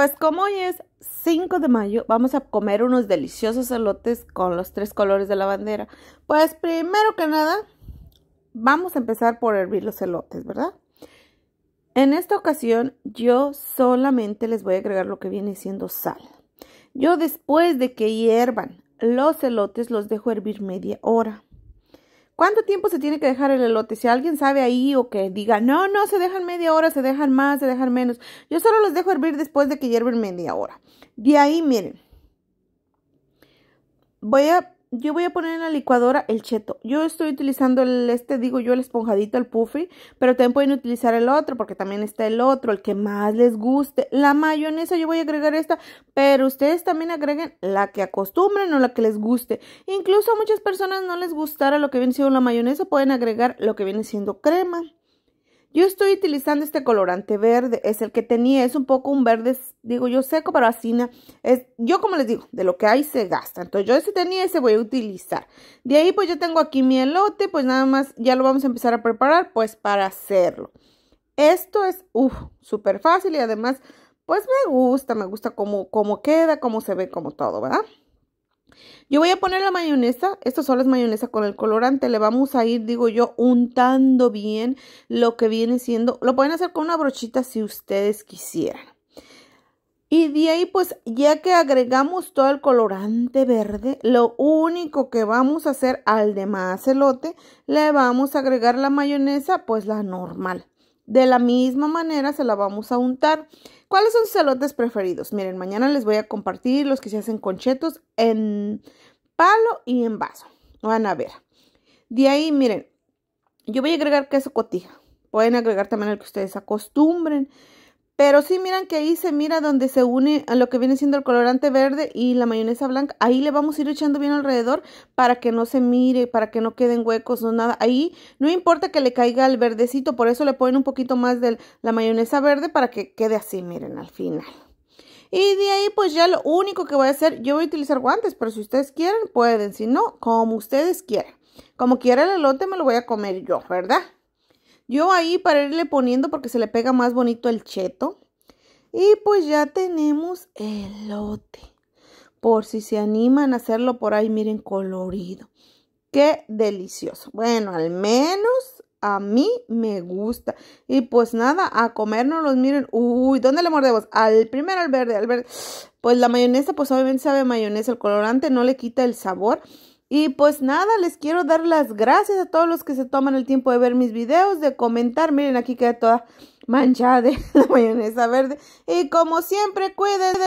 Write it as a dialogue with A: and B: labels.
A: Pues como hoy es 5 de mayo, vamos a comer unos deliciosos elotes con los tres colores de la bandera. Pues primero que nada, vamos a empezar por hervir los elotes, ¿verdad? En esta ocasión yo solamente les voy a agregar lo que viene siendo sal. Yo después de que hiervan los elotes los dejo hervir media hora. ¿Cuánto tiempo se tiene que dejar el elote? Si alguien sabe ahí o que diga, no, no, se dejan media hora, se dejan más, se dejan menos. Yo solo los dejo hervir después de que hierven media hora. De ahí, miren, voy a yo voy a poner en la licuadora el cheto. Yo estoy utilizando el este, digo yo, el esponjadito, el puffy, pero también pueden utilizar el otro porque también está el otro, el que más les guste. La mayonesa yo voy a agregar esta, pero ustedes también agreguen la que acostumbren o la que les guste. Incluso a muchas personas no les gustara lo que viene siendo la mayonesa, pueden agregar lo que viene siendo crema. Yo estoy utilizando este colorante verde, es el que tenía, es un poco un verde, digo yo seco, pero así, es, yo como les digo, de lo que hay se gasta. Entonces yo ese tenía, y se voy a utilizar. De ahí pues yo tengo aquí mi elote, pues nada más ya lo vamos a empezar a preparar pues para hacerlo. Esto es, uff, súper fácil y además pues me gusta, me gusta cómo, cómo queda, cómo se ve, como todo, ¿verdad? Yo voy a poner la mayonesa, esto solo es mayonesa con el colorante, le vamos a ir, digo yo, untando bien lo que viene siendo, lo pueden hacer con una brochita si ustedes quisieran. Y de ahí pues ya que agregamos todo el colorante verde, lo único que vamos a hacer al demás elote, le vamos a agregar la mayonesa pues la normal. De la misma manera se la vamos a untar. ¿Cuáles son sus salotes preferidos? Miren, mañana les voy a compartir los que se hacen con chetos en palo y en vaso. Van a ver. De ahí, miren, yo voy a agregar queso cotija. Pueden agregar también el que ustedes acostumbren. Pero sí, miran que ahí se mira donde se une a lo que viene siendo el colorante verde y la mayonesa blanca. Ahí le vamos a ir echando bien alrededor para que no se mire, para que no queden huecos o no nada. Ahí no importa que le caiga el verdecito, por eso le ponen un poquito más de la mayonesa verde para que quede así, miren, al final. Y de ahí pues ya lo único que voy a hacer, yo voy a utilizar guantes, pero si ustedes quieren pueden, si no, como ustedes quieran. Como quiera el elote me lo voy a comer yo, ¿verdad? Yo ahí para irle poniendo porque se le pega más bonito el cheto. Y pues ya tenemos el elote. Por si se animan a hacerlo por ahí, miren, colorido. Qué delicioso. Bueno, al menos a mí me gusta. Y pues nada, a los miren. Uy, ¿dónde le mordemos? Al primero al verde, al verde. Pues la mayonesa, pues obviamente sabe mayonesa. El colorante no le quita el sabor. Y pues nada, les quiero dar las gracias a todos los que se toman el tiempo de ver mis videos, de comentar. Miren, aquí queda toda manchada de la mayonesa verde. Y como siempre, cuídense.